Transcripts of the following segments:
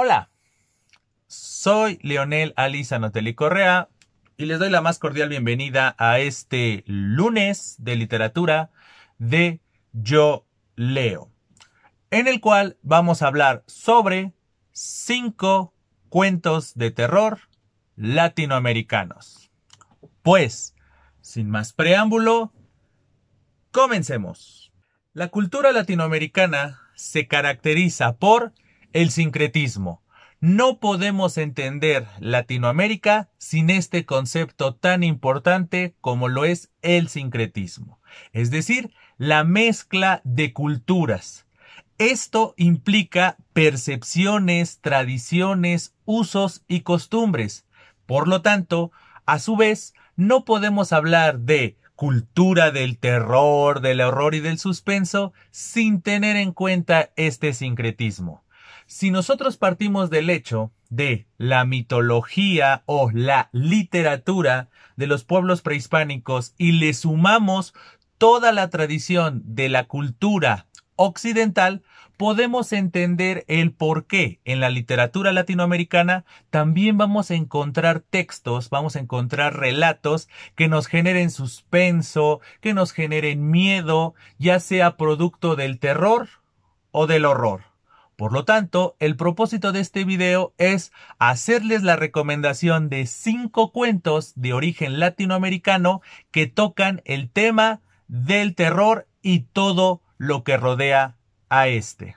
Hola, soy Leonel Aliza Noteli Correa y les doy la más cordial bienvenida a este lunes de literatura de Yo Leo, en el cual vamos a hablar sobre cinco cuentos de terror latinoamericanos. Pues, sin más preámbulo, comencemos. La cultura latinoamericana se caracteriza por el sincretismo. No podemos entender Latinoamérica sin este concepto tan importante como lo es el sincretismo, es decir, la mezcla de culturas. Esto implica percepciones, tradiciones, usos y costumbres. Por lo tanto, a su vez, no podemos hablar de cultura del terror, del horror y del suspenso sin tener en cuenta este sincretismo. Si nosotros partimos del hecho de la mitología o la literatura de los pueblos prehispánicos y le sumamos toda la tradición de la cultura occidental, podemos entender el por qué en la literatura latinoamericana también vamos a encontrar textos, vamos a encontrar relatos que nos generen suspenso, que nos generen miedo, ya sea producto del terror o del horror. Por lo tanto, el propósito de este video es hacerles la recomendación de cinco cuentos de origen latinoamericano que tocan el tema del terror y todo lo que rodea a este.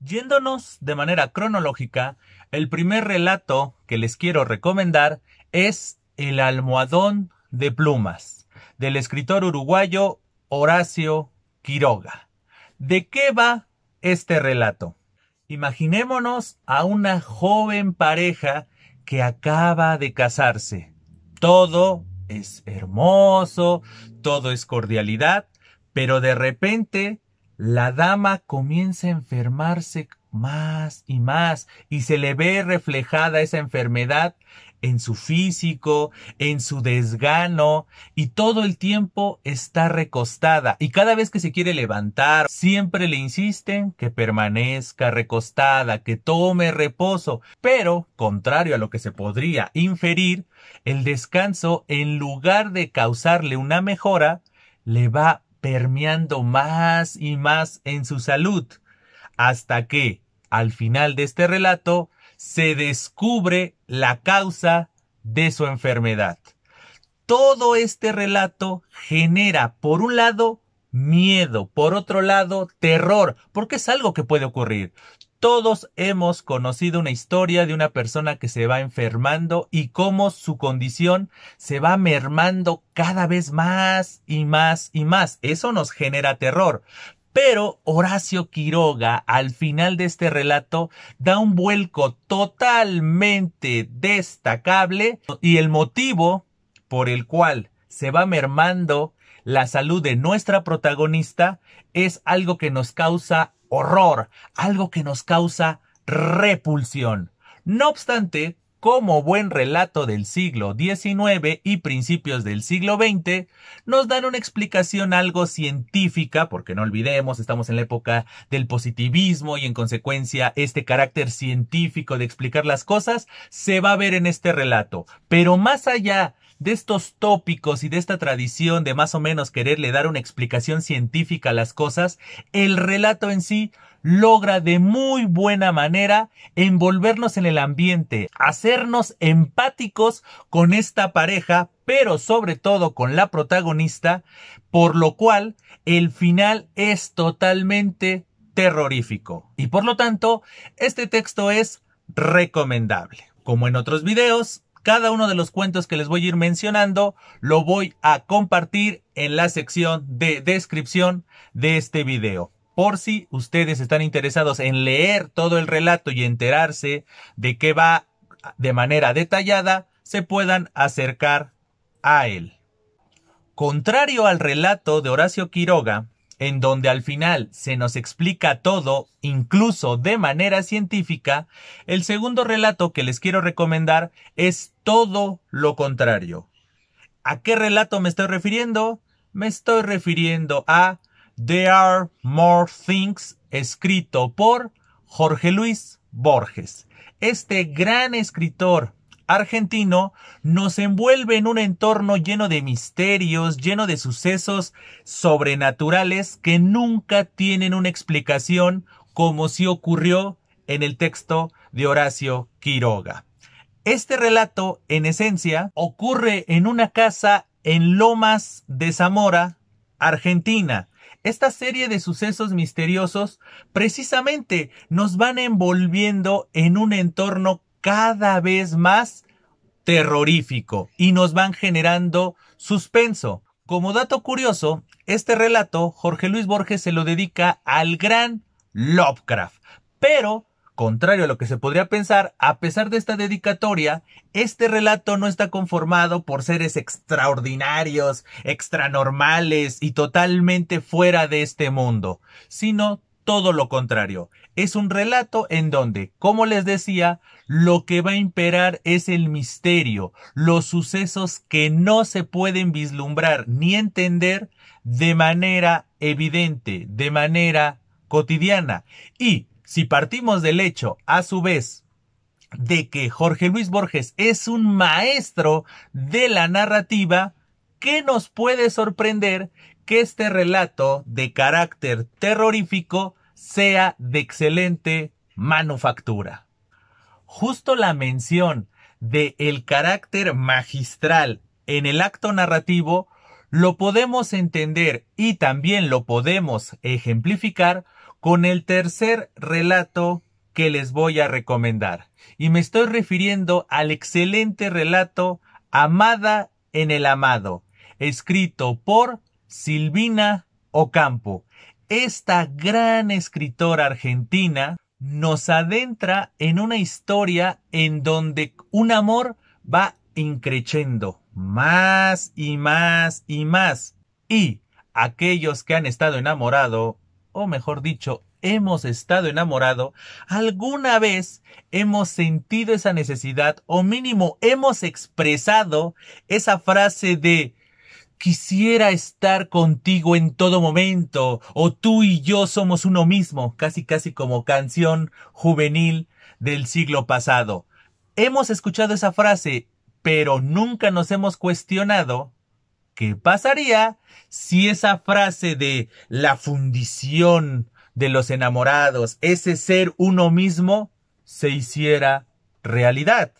Yéndonos de manera cronológica, el primer relato que les quiero recomendar es El almohadón de plumas, del escritor uruguayo Horacio Quiroga. ¿De qué va este relato? Imaginémonos a una joven pareja que acaba de casarse. Todo es hermoso, todo es cordialidad, pero de repente la dama comienza a enfermarse más y más y se le ve reflejada esa enfermedad en su físico, en su desgano, y todo el tiempo está recostada. Y cada vez que se quiere levantar, siempre le insisten que permanezca recostada, que tome reposo. Pero, contrario a lo que se podría inferir, el descanso, en lugar de causarle una mejora, le va permeando más y más en su salud, hasta que, al final de este relato, se descubre la causa de su enfermedad. Todo este relato genera, por un lado, miedo, por otro lado, terror, porque es algo que puede ocurrir. Todos hemos conocido una historia de una persona que se va enfermando y cómo su condición se va mermando cada vez más y más y más. Eso nos genera terror. Pero Horacio Quiroga al final de este relato da un vuelco totalmente destacable y el motivo por el cual se va mermando la salud de nuestra protagonista es algo que nos causa horror, algo que nos causa repulsión. No obstante, como buen relato del siglo XIX y principios del siglo XX, nos dan una explicación algo científica, porque no olvidemos, estamos en la época del positivismo y en consecuencia este carácter científico de explicar las cosas se va a ver en este relato. Pero más allá de estos tópicos y de esta tradición de más o menos quererle dar una explicación científica a las cosas, el relato en sí logra de muy buena manera envolvernos en el ambiente, hacernos empáticos con esta pareja, pero sobre todo con la protagonista, por lo cual el final es totalmente terrorífico. Y por lo tanto, este texto es recomendable. Como en otros videos, cada uno de los cuentos que les voy a ir mencionando lo voy a compartir en la sección de descripción de este video. Por si ustedes están interesados en leer todo el relato y enterarse de qué va de manera detallada, se puedan acercar a él. Contrario al relato de Horacio Quiroga, en donde al final se nos explica todo, incluso de manera científica, el segundo relato que les quiero recomendar es todo lo contrario. ¿A qué relato me estoy refiriendo? Me estoy refiriendo a There Are More Things, escrito por Jorge Luis Borges. Este gran escritor argentino nos envuelve en un entorno lleno de misterios, lleno de sucesos sobrenaturales que nunca tienen una explicación como si ocurrió en el texto de Horacio Quiroga. Este relato, en esencia, ocurre en una casa en Lomas de Zamora, Argentina. Esta serie de sucesos misteriosos precisamente nos van envolviendo en un entorno cada vez más terrorífico y nos van generando suspenso. Como dato curioso, este relato Jorge Luis Borges se lo dedica al gran Lovecraft, pero Contrario a lo que se podría pensar, a pesar de esta dedicatoria, este relato no está conformado por seres extraordinarios, extranormales y totalmente fuera de este mundo, sino todo lo contrario. Es un relato en donde, como les decía, lo que va a imperar es el misterio, los sucesos que no se pueden vislumbrar ni entender de manera evidente, de manera cotidiana. Y si partimos del hecho, a su vez, de que Jorge Luis Borges es un maestro de la narrativa, ¿qué nos puede sorprender que este relato de carácter terrorífico sea de excelente manufactura. Justo la mención de el carácter magistral en el acto narrativo lo podemos entender y también lo podemos ejemplificar con el tercer relato que les voy a recomendar. Y me estoy refiriendo al excelente relato Amada en el Amado, escrito por Silvina Ocampo, esta gran escritora argentina nos adentra en una historia en donde un amor va increciendo más y más y más. Y aquellos que han estado enamorado, o mejor dicho, hemos estado enamorado, alguna vez hemos sentido esa necesidad o mínimo hemos expresado esa frase de Quisiera estar contigo en todo momento, o tú y yo somos uno mismo, casi casi como canción juvenil del siglo pasado. Hemos escuchado esa frase, pero nunca nos hemos cuestionado qué pasaría si esa frase de la fundición de los enamorados, ese ser uno mismo, se hiciera realidad.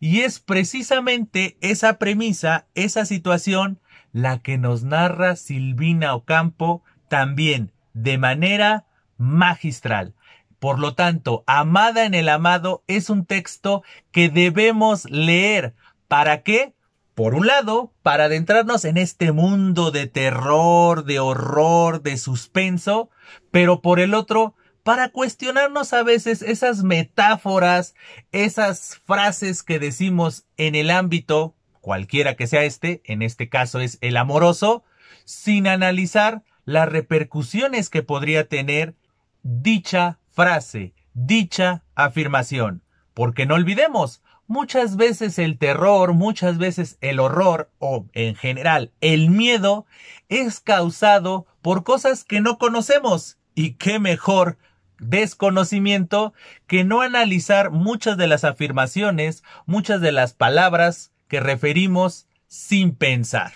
Y es precisamente esa premisa, esa situación la que nos narra Silvina Ocampo también de manera magistral. Por lo tanto, Amada en el Amado es un texto que debemos leer. ¿Para qué? Por un lado, para adentrarnos en este mundo de terror, de horror, de suspenso, pero por el otro, para cuestionarnos a veces esas metáforas, esas frases que decimos en el ámbito cualquiera que sea este, en este caso es el amoroso, sin analizar las repercusiones que podría tener dicha frase, dicha afirmación. Porque no olvidemos, muchas veces el terror, muchas veces el horror o en general el miedo es causado por cosas que no conocemos. Y qué mejor desconocimiento que no analizar muchas de las afirmaciones, muchas de las palabras que referimos sin pensar.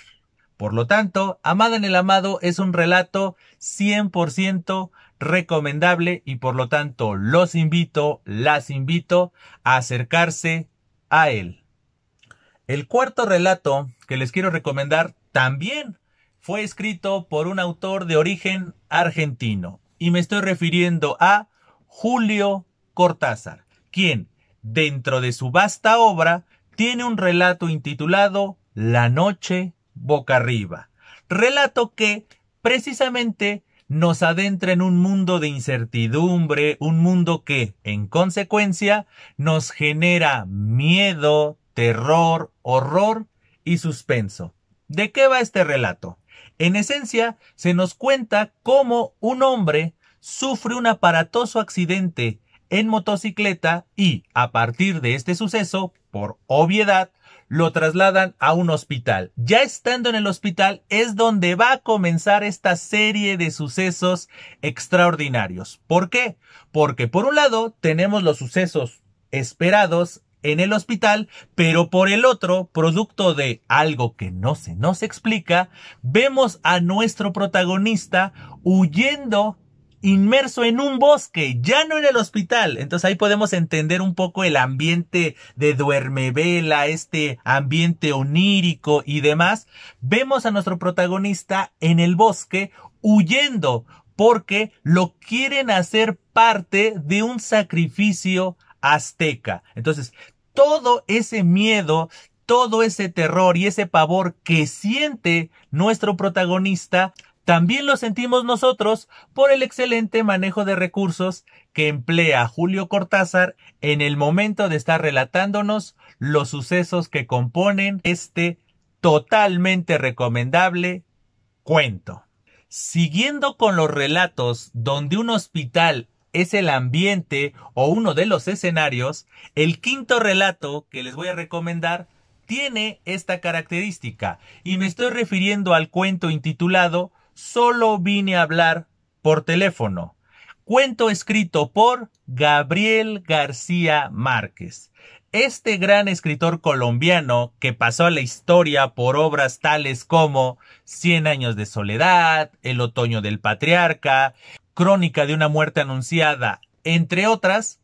Por lo tanto, Amada en el Amado es un relato 100% recomendable y por lo tanto los invito, las invito a acercarse a él. El cuarto relato que les quiero recomendar también fue escrito por un autor de origen argentino y me estoy refiriendo a Julio Cortázar, quien dentro de su vasta obra tiene un relato intitulado La noche boca arriba, relato que precisamente nos adentra en un mundo de incertidumbre, un mundo que, en consecuencia, nos genera miedo, terror, horror y suspenso. ¿De qué va este relato? En esencia, se nos cuenta cómo un hombre sufre un aparatoso accidente en motocicleta y, a partir de este suceso, por obviedad, lo trasladan a un hospital. Ya estando en el hospital es donde va a comenzar esta serie de sucesos extraordinarios. ¿Por qué? Porque por un lado tenemos los sucesos esperados en el hospital, pero por el otro, producto de algo que no se nos explica, vemos a nuestro protagonista huyendo inmerso en un bosque, ya no en el hospital. Entonces ahí podemos entender un poco el ambiente de duermevela, este ambiente onírico y demás. Vemos a nuestro protagonista en el bosque huyendo porque lo quieren hacer parte de un sacrificio azteca. Entonces, todo ese miedo, todo ese terror y ese pavor que siente nuestro protagonista también lo sentimos nosotros por el excelente manejo de recursos que emplea Julio Cortázar en el momento de estar relatándonos los sucesos que componen este totalmente recomendable cuento. Siguiendo con los relatos donde un hospital es el ambiente o uno de los escenarios, el quinto relato que les voy a recomendar tiene esta característica y me estoy refiriendo al cuento intitulado solo vine a hablar por teléfono. Cuento escrito por Gabriel García Márquez. Este gran escritor colombiano que pasó a la historia por obras tales como Cien años de soledad, El otoño del patriarca, Crónica de una muerte anunciada, entre otras,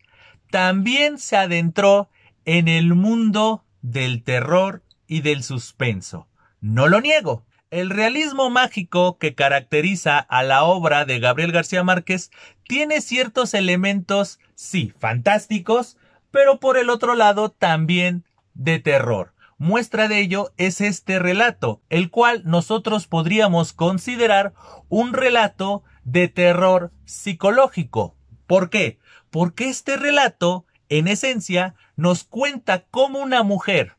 también se adentró en el mundo del terror y del suspenso. No lo niego, el realismo mágico que caracteriza a la obra de Gabriel García Márquez tiene ciertos elementos, sí, fantásticos, pero por el otro lado también de terror. Muestra de ello es este relato, el cual nosotros podríamos considerar un relato de terror psicológico. ¿Por qué? Porque este relato, en esencia, nos cuenta cómo una mujer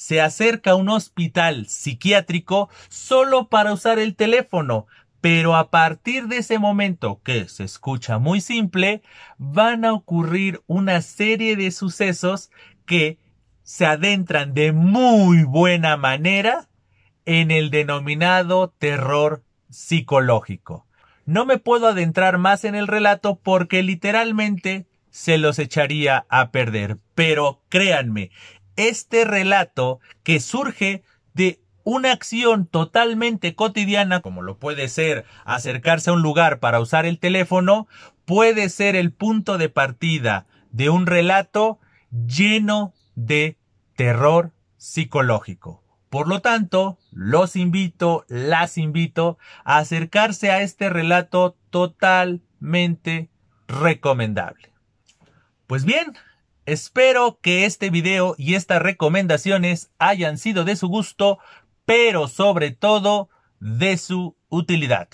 se acerca a un hospital psiquiátrico solo para usar el teléfono, pero a partir de ese momento, que se escucha muy simple, van a ocurrir una serie de sucesos que se adentran de muy buena manera en el denominado terror psicológico. No me puedo adentrar más en el relato porque literalmente se los echaría a perder. Pero créanme, este relato que surge de una acción totalmente cotidiana, como lo puede ser acercarse a un lugar para usar el teléfono, puede ser el punto de partida de un relato lleno de terror psicológico. Por lo tanto, los invito, las invito a acercarse a este relato totalmente recomendable. Pues bien, Espero que este video y estas recomendaciones hayan sido de su gusto, pero sobre todo de su utilidad.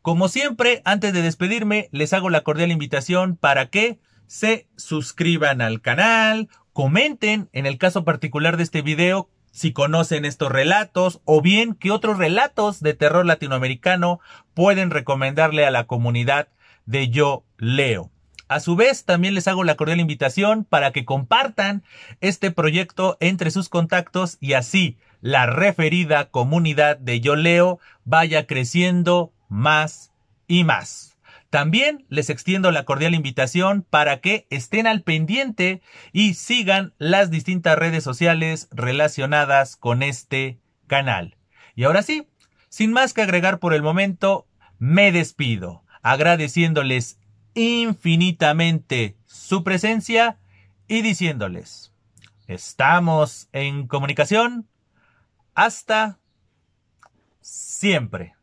Como siempre, antes de despedirme, les hago la cordial invitación para que se suscriban al canal, comenten en el caso particular de este video si conocen estos relatos o bien qué otros relatos de terror latinoamericano pueden recomendarle a la comunidad de Yo Leo. A su vez, también les hago la cordial invitación para que compartan este proyecto entre sus contactos y así la referida comunidad de Yo Leo vaya creciendo más y más. También les extiendo la cordial invitación para que estén al pendiente y sigan las distintas redes sociales relacionadas con este canal. Y ahora sí, sin más que agregar por el momento, me despido, agradeciéndoles infinitamente su presencia y diciéndoles, estamos en comunicación hasta siempre.